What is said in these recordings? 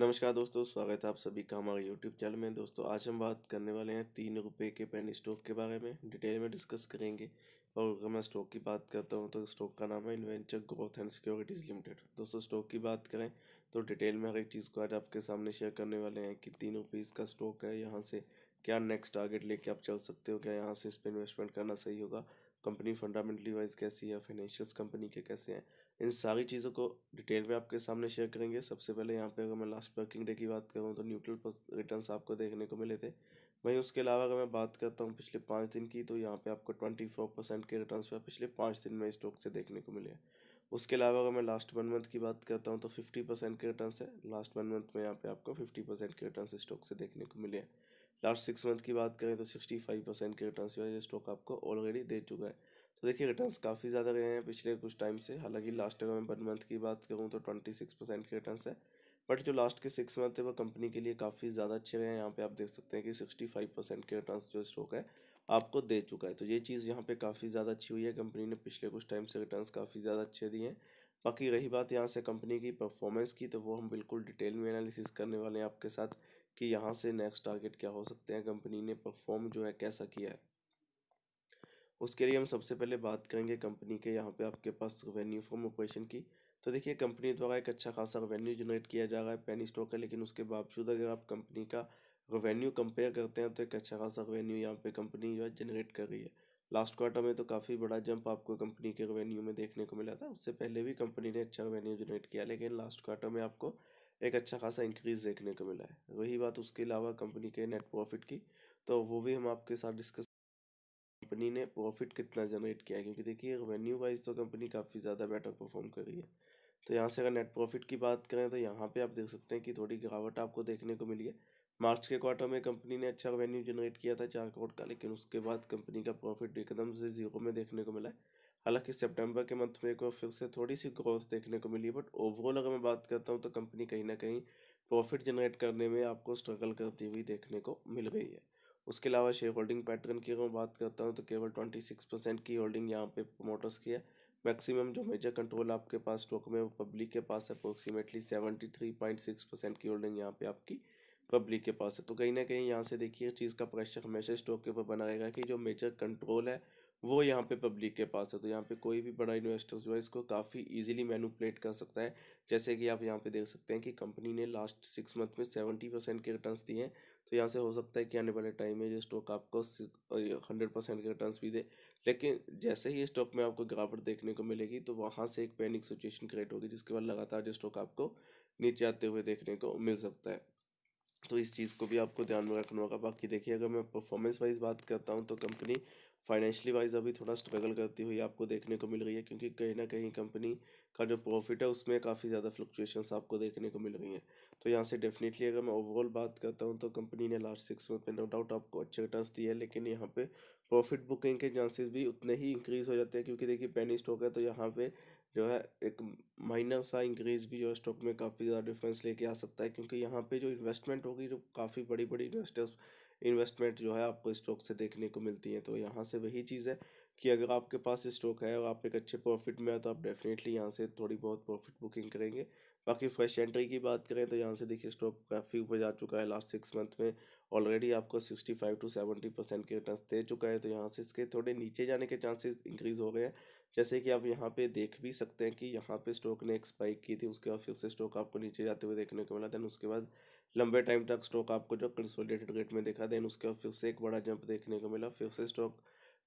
नमस्कार दोस्तों स्वागत है आप सभी का हमारे यूट्यूब चैनल में दोस्तों आज हम बात करने वाले हैं तीन रुपये के पेन स्टॉक के बारे में डिटेल में डिस्कस करेंगे और अगर मैं स्टॉक की बात करता हूँ तो स्टॉक का नाम है Inventure growth and securities limited दोस्तों स्टॉक की बात करें तो डिटेल में हर एक चीज़ को आज आपके सामने शेयर करने वाले हैं कि तीन रुपीज़ का स्टॉक है यहाँ से क्या नेक्स्ट टारगेट लेके आप चल सकते हो क्या यहाँ से इस पर इन्वेस्टमेंट करना सही होगा कंपनी फंडामेंटली वाइज कैसी है फाइनेंशियल्स कंपनी के कैसे हैं इन सारी चीज़ों को डिटेल में आपके सामने शेयर करेंगे सबसे पहले यहाँ पे अगर मैं लास्ट वर्किंग डे की बात करूँ तो न्यूट्रल रिटर्न आपको देखने को मिले थे वहीं उसके अलावा अगर मैं बात करता हूँ पिछले पाँच दिन की तो यहाँ पे आपको ट्वेंटी फोर परसेंट के रिटर्न जो पिछले पाँच दिन में स्टॉक से देखने को मिले उसके अलावा अगर मैं लास्ट वन मंथ की बात करता हूँ तो फिफ्टी परसेंट के रिटर्न है लास्ट वन मंथ में यहाँ पे आपको फिफ्टी परसेंट के रिटर्न स्टॉक से देखने को मिले हैं लास्ट सिक्स मंथ की बात करें तो सिक्सटी फाइव परसेंट के रिटर्न जो है ये स्टॉक आपको ऑलरेडी दे चुका है तो देखिए रिटर्न काफ़ी ज़्यादा गए हैं पिछले कुछ टाइम से हालांकि लास्ट अगर मैं वन मंथ की बात करूँ तो ट्वेंटी सिक्स परसेंट के रिटर्न है बट जो लास्ट के सिक्स मंथ है वो कंपनी के लिए काफ़ी ज़्यादा अच्छे रहे हैं यहाँ पे आप देख सकते हैं कि सिक्सटी फाइव परसेंट के रिटर्न जो स्टॉक है आपको दे चुका है तो ये चीज़ यहाँ पे काफ़ी ज़्यादा अच्छी हुई है कंपनी ने पिछले कुछ टाइम से रिटर्न काफ़ी ज़्यादा अच्छे दिए हैं बाकी रही बात यहाँ से कंपनी की परफॉर्मेंस की तो वो हम बिल्कुल डिटेल में एनालिसिस करने वाले हैं आपके साथ कि यहाँ से नेक्स्ट टारगेट क्या हो सकते हैं कंपनी ने परफॉर्म जो है कैसा किया है उसके लिए हम सबसे पहले बात करेंगे कंपनी के यहाँ पे आपके पास रेवेन्यू फ्रॉम ऑपरेशन की तो देखिए कंपनी द्वारा एक अच्छा खासा रेवेन्यू जनरेट किया जा रहा है पेनी स्टॉक है लेकिन उसके बावजूद अगर आप कंपनी का रेवेन्यू कंपेयर करते हैं तो एक अच्छा खासा रेवेन्यू यहाँ पे कंपनी जो है जनरेट कर रही है लास्ट क्वार्टर में तो काफ़ी बड़ा जंप आपको कंपनी के रेवेन्यू में देखने को मिला था उससे पहले भी कंपनी ने अच्छा रेवेन्यू जनरेट किया लेकिन लास्ट क्वार्टर में आपको एक अच्छा खासा इंक्रीज देखने को मिला है वही बात उसके अलावा कंपनी के नेट प्रॉफिट की तो वो भी हम आपके साथ डिस्कस कंपनी ने प्रॉफिट कितना जनरेट किया है क्योंकि देखिए रेवेन्यू वाइज तो कंपनी काफ़ी ज़्यादा बेटर परफॉर्म कर रही है तो यहाँ से अगर नेट प्रॉफिट की बात करें तो यहाँ पे आप देख सकते हैं कि थोड़ी गिरावट आपको देखने को मिली है मार्च के क्वार्टर में कंपनी ने अच्छा रेवेन्यू जनरेट किया था चार करोड़ का लेकिन उसके बाद कंपनी का प्रॉफिट एकदम से जीरो में देखने को मिला है हालांकि सितंबर के मंथ में को फिर से थोड़ी सी ग्रोथ देखने को मिली बट ओवरऑल अगर मैं बात करता हूँ तो कंपनी कहीं ना कहीं प्रॉफिट जनरेट करने में आपको स्ट्रगल करती हुई देखने को मिल रही है उसके अलावा शेयर होल्डिंग पैटर्न की अगर मैं बात करता हूँ तो केवल ट्वेंटी सिक्स परसेंट की होल्डिंग यहाँ पे प्रोमोटर्स की है मैक्सिमम जो मेजर कंट्रोल आपके पास स्टॉक में वो पब्लिक के पास approximately seventy three point six percent की होल्डिंग यहाँ पे आपकी पब्लिक के पास है तो कहीं ना कहीं यहाँ से देखिए चीज़ का प्रेशर हमेशा स्टॉक के ऊपर बना रहेगा कि जो मेजर कंट्रोल है वो यहाँ पे पब्लिक के पास है तो यहाँ पे कोई भी बड़ा इन्वेस्टर जो है इसको काफ़ी इजीली मैनुपलेट कर सकता है जैसे कि आप यहाँ पे देख सकते हैं कि कंपनी ने लास्ट सिक्स मंथ में सेवेंटी परसेंट के रिटर्न दिए हैं तो यहाँ से हो सकता है कि आने वाले टाइम में ये स्टॉक आपको हंड्रेड परसेंट के रिटर्न भी दे लेकिन जैसे ही स्टॉक में आपको गिरावट देखने को मिलेगी तो वहाँ से एक पैनिक सिचुएशन क्रिएट होगी जिसके बाद लगातार ये स्टॉक आपको नीचे आते हुए देखने को मिल सकता है तो इस चीज़ को भी आपको ध्यान में रखना होगा बाकी देखिए अगर मैं परफॉर्मेंस वाइज बात करता हूँ तो कंपनी फाइनेंशियली वाइज अभी थोड़ा स्ट्रगल करती हुई आपको देखने को मिल रही है क्योंकि कहीं ना कहीं कंपनी का जो प्रॉफिट है उसमें काफ़ी ज़्यादा फ्लक्चुएशंस आपको देखने को मिल रही हैं तो यहाँ से डेफिनेटली अगर मैं ओवरऑल बात करता हूँ तो कंपनी ने लास्ट सिक्स मंथ में नो डाउट आपको अच्छे रिटर्न दिए हैं लेकिन यहाँ पे प्रॉफिट बुकिंग के चांसेस भी उतने ही इंक्रीज़ हो जाते हैं क्योंकि देखिए पेनी स्टॉक है तो यहाँ पे जो है एक माइनर सा इंक्रीज भी जो स्टॉक में काफ़ी ज़्यादा डिफरेंस लेके आ सकता है क्योंकि यहाँ पे जो इन्वेस्टमेंट होगी जो काफ़ी बड़ी बड़ी इन्वेस्टर्स इन्वेस्टमेंट जो है आपको स्टॉक से देखने को मिलती है तो यहाँ से वही चीज़ है कि अगर आपके पास स्टॉक है और आप एक अच्छे प्रॉफिट में है तो आप डेफिनेटली यहाँ से थोड़ी बहुत प्रॉफिट बुकिंग करेंगे बाकी फ्रेश एंट्री की बात करें तो यहाँ से देखिए स्टॉक काफ़ी ऊपर जा चुका है लास्ट सिक्स मंथ में ऑलरेडी आपको sixty five to seventy percent के रिटर्न दे चुका है तो यहाँ से इसके थोड़े नीचे जाने के चांसेस इंक्रीज़ हो गए हैं जैसे कि आप यहाँ पे देख भी सकते हैं कि यहाँ पे स्टॉक ने एक स्पाइक की थी उसके बाद फिर से स्टॉक आपको नीचे जाते हुए देखने को मिला दैन उसके बाद लंबे टाइम तक स्टॉक आपको जो कंसोलिडेटेड रेट में देखा दैन उसके बाद फिर से एक बड़ा जंप देखने को मिला फिर से स्टॉक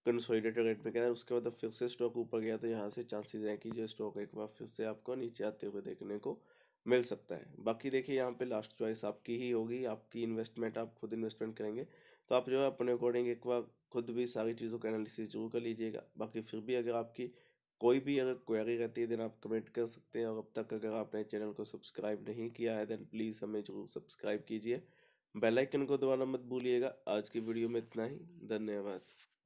कंसोलिडेटेड रेट पे गया उसके बाद अब फिर से स्टॉक ऊपर गया तो यहाँ से चांसेस हैं कि जो स्टॉक एक बार फिर से आपको नीचे आते हुए देखने को मिल सकता है बाकी देखिए यहाँ पे लास्ट चॉइस आपकी ही होगी आपकी इन्वेस्टमेंट आप खुद इन्वेस्टमेंट करेंगे तो आप जो है अपने अकॉर्डिंग एक बार खुद भी सारी चीज़ों का एनालिसिस जरूर कर लीजिएगा बाकी फिर भी अगर आपकी कोई भी अगर क्वेरी रहती है देन आप कमेंट कर सकते हैं और अब तक अगर आपने चैनल को सब्सक्राइब नहीं किया है देन प्लीज़ हमें जरूर सब्सक्राइब कीजिए बेल आइकन को दबाना मत भूलिएगा आज की वीडियो में इतना ही धन्यवाद